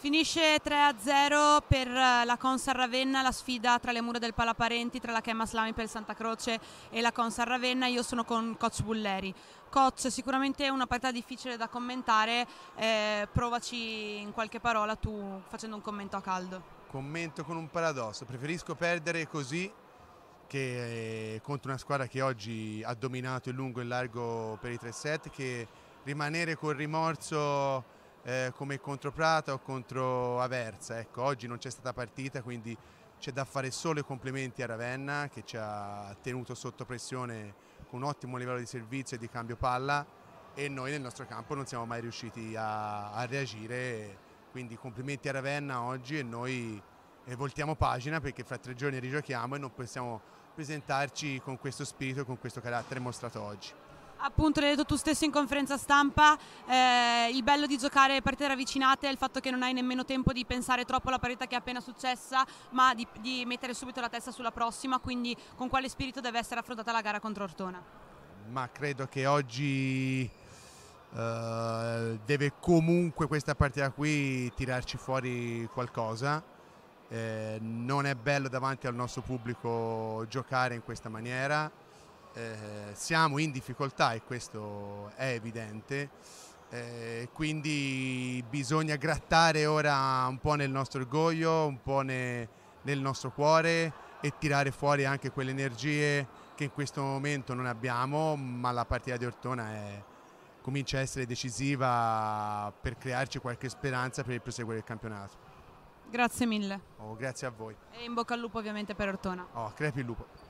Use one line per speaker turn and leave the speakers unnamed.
Finisce 3-0 per eh, la Consar Ravenna, la sfida tra le mura del Palaparenti, tra la Chema Slami per il Santa Croce e la Consar Ravenna. Io sono con Coach Bulleri. Coach, sicuramente è una partita difficile da commentare, eh, provaci in qualche parola tu facendo un commento a caldo.
Commento con un paradosso, preferisco perdere così che eh, contro una squadra che oggi ha dominato il lungo e il largo per i 3 set che rimanere col rimorso eh, come contro Prata o contro Aversa. Ecco, oggi non c'è stata partita, quindi c'è da fare solo i complimenti a Ravenna che ci ha tenuto sotto pressione con un ottimo livello di servizio e di cambio palla e noi nel nostro campo non siamo mai riusciti a, a reagire. Quindi complimenti a Ravenna oggi e noi e voltiamo pagina perché fra tre giorni rigiochiamo e non possiamo presentarci con questo spirito e con questo carattere mostrato oggi.
Appunto, l'hai detto tu stesso in conferenza stampa, eh, il bello di giocare partite ravvicinate è il fatto che non hai nemmeno tempo di pensare troppo alla partita che è appena successa, ma di, di mettere subito la testa sulla prossima, quindi con quale spirito deve essere affrontata la gara contro Ortona?
Ma credo che oggi eh, deve comunque questa partita qui tirarci fuori qualcosa, eh, non è bello davanti al nostro pubblico giocare in questa maniera eh, siamo in difficoltà e questo è evidente, eh, quindi bisogna grattare ora un po' nel nostro orgoglio, un po' ne, nel nostro cuore e tirare fuori anche quelle energie che in questo momento non abbiamo, ma la partita di Ortona è, comincia a essere decisiva per crearci qualche speranza per il proseguo del campionato.
Grazie mille.
Oh, grazie a voi.
E in bocca al lupo ovviamente per Ortona.
Oh, crepi il lupo.